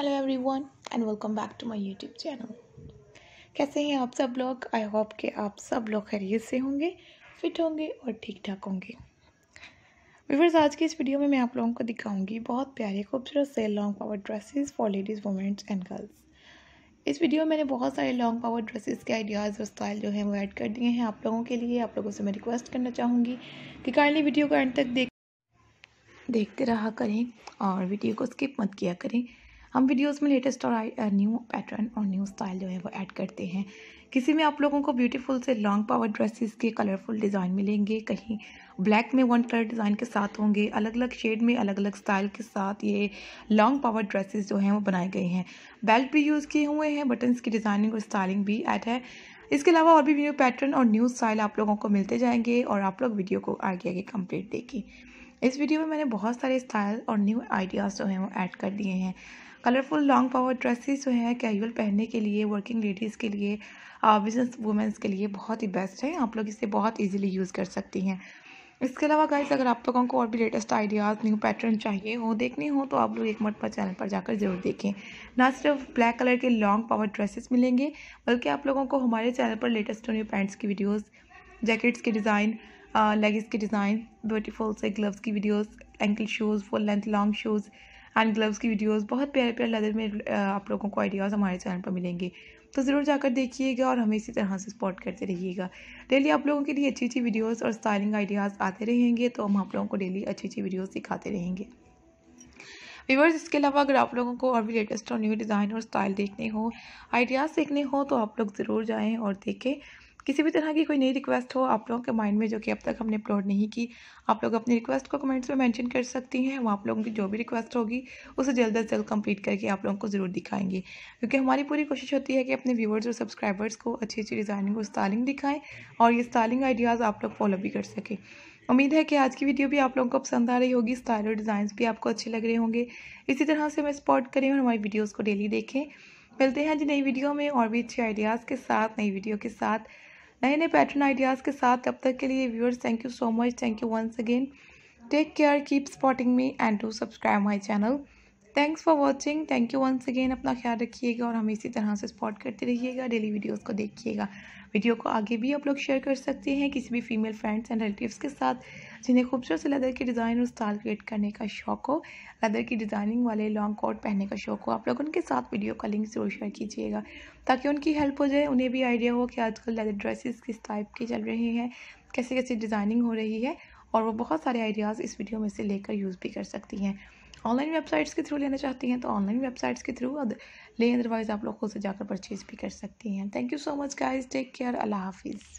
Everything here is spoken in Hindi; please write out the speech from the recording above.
hello everyone and welcome back to my YouTube channel कैसे हैं आप सब लोग आई होप के आप सब लोग खैरियत से होंगे फिट होंगे और ठीक ठाक होंगे व्यूवर्स आज की इस वीडियो में मैं आप लोगों को दिखाऊंगी बहुत प्यारे खूबसूरत से long power dresses for ladies womens and girls इस वीडियो में मैंने बहुत सारे लॉन्ग पावर ड्रेसेस के आइडियाज़ और स्टाइल जो हैं वो ऐड कर दिए हैं आप लोगों के लिए आप लोगों से मैं रिक्वेस्ट करना चाहूँगी कि काइंडली वीडियो को एंड तक देख देखते रहा करें और वीडियो को स्किप मत किया करें हम वीडियोस में लेटेस्ट और न्यू uh, पैटर्न और न्यू स्टाइल जो है वो ऐड करते हैं किसी में आप लोगों को ब्यूटीफुल से लॉन्ग पावर ड्रेसेस के कलरफुल डिज़ाइन मिलेंगे कहीं ब्लैक में वन कलर डिज़ाइन के साथ होंगे अलग अलग शेड में अलग अलग स्टाइल के साथ ये लॉन्ग पावर ड्रेसेस जो हैं वो बनाए गए हैं बेल्ट भी यूज़ किए हुए हैं बटन्स की डिज़ाइनिंग और स्टाइलिंग भी ऐड है इसके अलावा और भी न्यू पैटर्न और न्यू स्टाइल आप लोगों को मिलते जाएंगे और आप लोग वीडियो को आगे आगे कंप्लीट देखें इस वीडियो में मैंने बहुत सारे स्टाइल और न्यू आइडियाज़ जो हैं वो ऐड कर दिए हैं कलरफुल लॉन्ग पावर ड्रेसेस जो हैं कैजुअल पहनने के लिए वर्किंग लेडीज़ के लिए बिजनेस uh, वुमेंस के लिए बहुत ही बेस्ट है आप लोग इसे बहुत ईजिली यूज़ कर सकती हैं इसके अलावा गाइज अगर आप लोगों को और भी लेटेस्ट आइडियाज़ न्यू पैटर्न चाहिए हो देखने हो तो आप लोग एक मरतबा चैनल पर जाकर ज़रूर देखें ना सिर्फ ब्लैक कलर के लॉन्ग पावर ड्रेसेस मिलेंगे बल्कि आप लोगों को हमारे चैनल पर लेटेस्ट न्यू पैंट्स की वीडियोज़ जैकेट्स के डिज़ाइन लेगिस के डिज़ाइन ब्यूटीफुल से ग्लव्स की videos ankle shoes full length long shoes and gloves की वीडियोस बहुत प्यारे प्यारे लेदर में uh, आप लोगों को आइडियाज़ हमारे चैनल पर मिलेंगे तो ज़रूर जाकर देखिएगा और हमें इसी तरह से सपोर्ट करते रहिएगा डेली आप लोगों के लिए अच्छी अच्छी वीडियोस और स्टाइलिंग आइडियाज़ आते रहेंगे तो हम आप लोगों को डेली अच्छी अच्छी वीडियोस दिखाते रहेंगे व्यूवर्स इसके अलावा अगर आप लोगों को और भी लेटेस्ट और न्यू डिज़ाइन और स्टाइल देखने हो आइडियाज़ देखने हो तो आप लोग ज़रूर जाएँ और देखें किसी भी तरह की कोई नई रिक्वेस्ट हो आप लोगों के माइंड में जो कि अब तक हमने अपलोड नहीं की आप लोग अपनी रिक्वेस्ट को कमेंट्स में मेंशन कर सकती हैं वहाँ आप लोगों की जो भी रिक्वेस्ट होगी उसे जल्द अज जल्द कंप्लीट करके आप लोगों को ज़रूर दिखाएंगे क्योंकि हमारी पूरी कोशिश होती है कि अपने व्यूवर्स और सब्सक्राइबर्स को अच्छी अच्छी डिज़ाइनिंग और स्टाइलिंग दिखाएँ और ये स्टाइलिंग आइडियाज़ आप लोग फॉलो भी कर सकें उम्मीद है कि आज की वीडियो भी आप लोगों को पसंद आ रही होगी स्टाइल और डिज़ाइन भी आपको अच्छे लग रहे होंगे इसी तरह से हमें सपोर्ट करें और हमारी वीडियोज़ को डेली देखें मिलते हैं जी नई वीडियो में और भी अच्छे आइडियाज़ के साथ नई वीडियो के साथ नए नए पैटर्न आइडियाज़ के साथ तब तक के लिए viewers thank you so much thank you once again take care keep spotting me and to subscribe my channel thanks for watching thank you once again अपना ख्याल रखिएगा और हमें इसी तरह से सपोर्ट करते रहिएगा डेली वीडियोज़ को देखिएगा वीडियो को आगे भी आप लोग शेयर कर सकते हैं किसी भी फीमेल फ्रेंड्स एंड रिलेटिव्स के साथ जिन्हें खूबसूरत से लेदर के डिज़ाइन और स्टाइल क्रिएट करने का शौक हो लेदर की डिज़ाइनिंग वाले लॉन्ग कोट पहनने का शौक हो आप लोग उनके साथ वीडियो का लिंक जरूर शेयर कीजिएगा ताकि उनकी हेल्प हो जाए उन्हें भी आइडिया हो कि आजकल लेदर ड्रेसेस किस टाइप के चल रहे हैं कैसे कैसे डिज़ाइनिंग हो रही है और वो बहुत सारे आइडियाज़ इस वीडियो में से लेकर यूज़ भी कर सकती हैं ऑनलाइन वेबसाइट्स के थ्रू लेना चाहती हैं तो ऑनलाइन वेबसाइट्स के थ्रू लें अदरवाइज़ आप लोग खुद से जाकर परचेज़ भी कर सकती हैं thank you so much guys take care अल्लाह हाफिज़